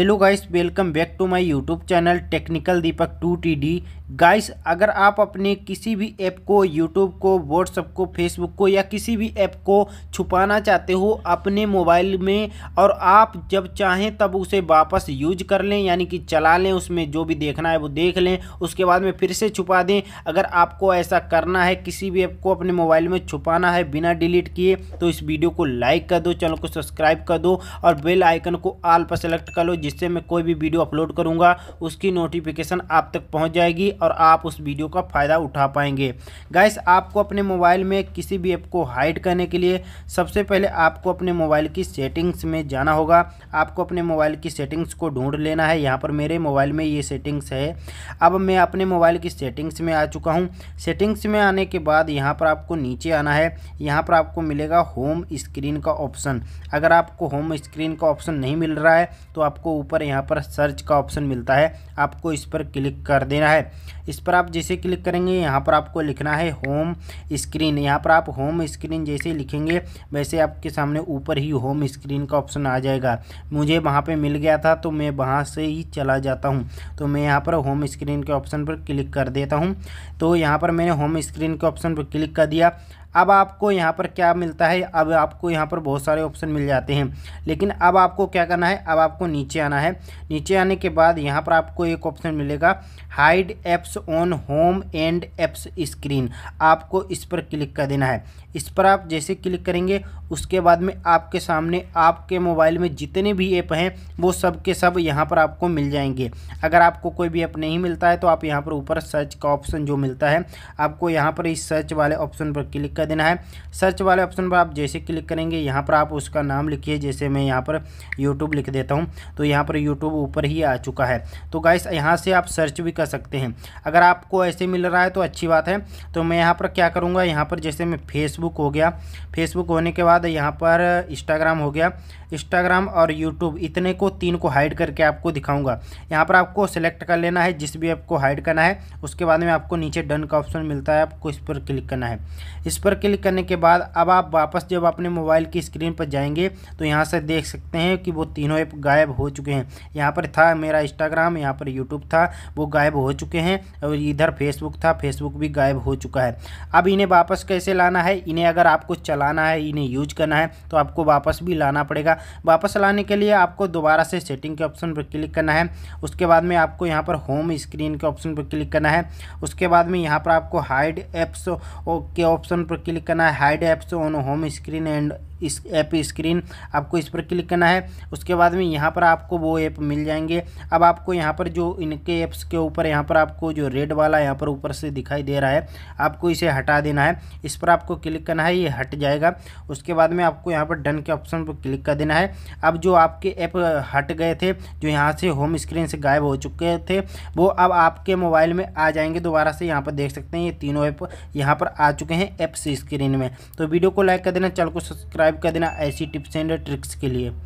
hello guys welcome back to my YouTube channel Technical Deepak two T D guys अगर आप अपने किसी भी ऐप को यूट्यूब को व्हाट्सअप को फेसबुक को या किसी भी ऐप को छुपाना चाहते हो अपने मोबाइल में और आप जब चाहें तब उसे वापस यूज कर लें यानी कि चला लें उसमें जो भी देखना है वो देख लें उसके बाद में फिर से छुपा दें अगर आपको ऐसा करना है किसी भी ऐप को अपने मोबाइल में छुपाना है बिना डिलीट किए तो इस वीडियो को लाइक कर दो चैनल को सब्सक्राइब कर दो और बेल आइकन को आल पर सेलेक्ट कर लो जिससे मैं कोई भी वीडियो अपलोड करूँगा उसकी नोटिफिकेशन आप तक पहुँच जाएगी और आप उस वीडियो का फ़ायदा उठा पाएंगे गैस आपको अपने मोबाइल में किसी भी ऐप को हाइड करने के लिए सबसे पहले आपको अपने मोबाइल की सेटिंग्स में जाना होगा आपको अपने मोबाइल की सेटिंग्स को ढूंढ लेना है यहाँ पर मेरे मोबाइल में ये सेटिंग्स है अब मैं अपने मोबाइल की सेटिंग्स में आ चुका हूँ सेटिंग्स में आने के बाद यहाँ पर आपको नीचे आना है यहाँ पर आपको मिलेगा होम स्क्रीन का ऑप्शन अगर आपको होम स्क्रीन का ऑप्शन नहीं मिल रहा है तो आपको ऊपर यहाँ पर सर्च का ऑप्शन मिलता है आपको इस पर क्लिक कर देना है इस पर आप जैसे क्लिक करेंगे यहाँ पर आपको लिखना है होम स्क्रीन यहाँ पर आप होम स्क्रीन जैसे लिखेंगे वैसे आपके सामने ऊपर ही होम स्क्रीन का ऑप्शन आ जाएगा मुझे वहाँ पर मिल गया था तो मैं वहाँ से ही चला जाता हूँ तो मैं यहाँ पर होम स्क्रीन के ऑप्शन पर क्लिक कर देता हूँ तो यहाँ पर मैंने होम स्क्रीन के ऑप्शन पर क्लिक कर दिया अब आपको यहाँ पर क्या मिलता है अब आपको यहाँ पर बहुत सारे ऑप्शन मिल जाते हैं लेकिन अब आपको क्या करना है अब आपको नीचे आना है नीचे आने के बाद यहाँ पर आपको एक ऑप्शन मिलेगा hide apps on home and apps screen आपको इस पर क्लिक कर देना है इस पर आप जैसे क्लिक करेंगे उसके बाद में आपके सामने आपके मोबाइल में जितने भी ऐप हैं वो सब के सब यहाँ पर आपको मिल जाएंगे अगर आपको कोई भी ऐप नहीं मिलता है तो आप यहाँ पर ऊपर सर्च का ऑप्शन जो मिलता है आपको यहाँ पर इस सर्च वाले ऑप्शन पर क्लिक कर देना है सर्च वाले ऑप्शन पर आप जैसे क्लिक करेंगे यहाँ पर आप उसका नाम लिखिए जैसे मैं यहाँ पर यूट्यूब लिख देता हूँ तो यहाँ पर यूट्यूब ऊपर ही आ चुका है तो गाइस यहाँ से आप सर्च भी कर सकते हैं अगर आपको ऐसे मिल रहा है तो अच्छी बात है तो मैं यहाँ पर क्या करूँगा यहाँ पर जैसे मैं फेसबुक हो गया फेसबुक होने के बाद यहाँ पर इंस्टाग्राम हो गया इंस्टाग्राम और यूट्यूब इतने को तीन को हाइड करके आपको दिखाऊंगा यहाँ पर आपको सेलेक्ट कर लेना है जिस भी आपको हाइड करना है उसके बाद में आपको नीचे डन का ऑप्शन मिलता है आपको इस पर क्लिक करना है इस पर पर क्लिक करने के बाद अब आप वापस जब अपने मोबाइल की स्क्रीन पर जाएंगे तो यहाँ से देख सकते हैं कि वो तीनों ऐप गायब हो चुके हैं यहाँ पर था मेरा इंस्टाग्राम यहाँ पर यूट्यूब था वो गायब हो चुके हैं और इधर फेसबुक था फेसबुक भी गायब हो चुका है अब इन्हें वापस कैसे लाना है इन्हें अगर आपको चलाना है इन्हें यूज करना है तो आपको वापस भी लाना पड़ेगा वापस लाने के लिए आपको दोबारा से सेटिंग के ऑप्शन पर क्लिक करना है उसके बाद में आपको यहाँ पर होम स्क्रीन के ऑप्शन पर क्लिक करना है उसके बाद में यहाँ पर आपको हाइड एप्स के ऑप्शन पर क्लिक करना है hide apps on home screen and इस ऐप स्क्रीन आपको इस पर क्लिक करना है उसके बाद में यहाँ पर आपको वो ऐप मिल जाएंगे अब आपको यहाँ पर जो इनके ऐप्स के ऊपर यहाँ पर आपको जो रेड वाला यहाँ पर ऊपर से दिखाई दे रहा है आपको इसे हटा देना है इस पर आपको क्लिक करना है ये हट जाएगा उसके बाद में आपको यहाँ पर डन के ऑप्शन पर क्लिक कर देना है अब जो आपके ऐप हट गए थे जो यहाँ से होम स्क्रीन से गायब हो चुके थे वो अब आपके मोबाइल में आ जाएंगे दोबारा से यहाँ पर देख सकते हैं ये तीनों ऐप यहाँ पर आ चुके हैं ऐप्स स्क्रीन में तो वीडियो को लाइक कर देना चैनल को सब्सक्राइब कर देना ऐसी टिप्स एंड ट्रिक्स के लिए